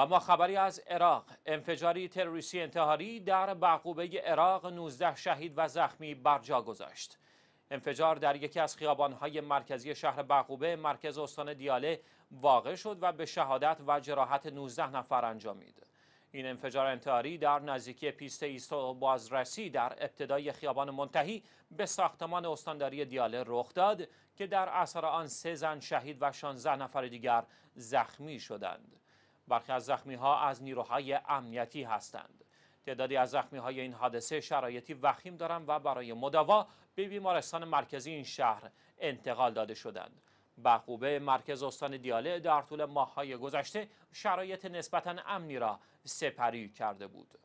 و ما خبری از عراق انفجاری تروریستی انتحاری در بعقوبه عراق 19 شهید و زخمی برجا گذاشت انفجار در یکی از خیابان‌های مرکزی شهر بعقوبه مرکز استان دیاله واقع شد و به شهادت و جراحت 19 نفر انجامید این انفجار انتحاری در نزدیکی پیست ایست و بازرسی در ابتدای خیابان منتهی به ساختمان استانداری دیاله رخ داد که در اثر آن سه زن شهید و 16 نفر دیگر زخمی شدند برخی از زخمی ها از نیروهای امنیتی هستند تعدادی از زخمی های این حادثه شرایطی وخیم دارند و برای مداوا به بیمارستان مرکزی این شهر انتقال داده شدند بقوبه مرکز استان دیاله در طول های گذشته شرایط نسبتا امنی را سپری کرده بود